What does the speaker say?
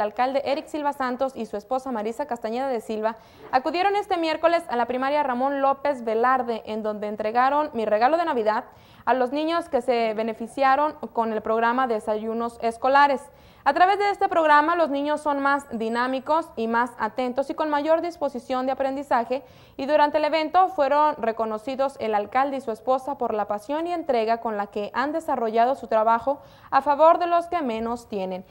alcalde Eric Silva Santos y su esposa Marisa Castañeda de Silva acudieron este miércoles a la primaria Ramón López Velarde, en donde entregaron mi regalo de Navidad a los niños que se beneficiaron con el programa de Desayunos Escolares. A través de este programa los niños son más dinámicos y más atentos y con mayor disposición de aprendizaje y durante el evento fueron reconocidos el alcalde y su esposa por la pasión y entrega con la que han desarrollado su trabajo a favor de los que menos tienen.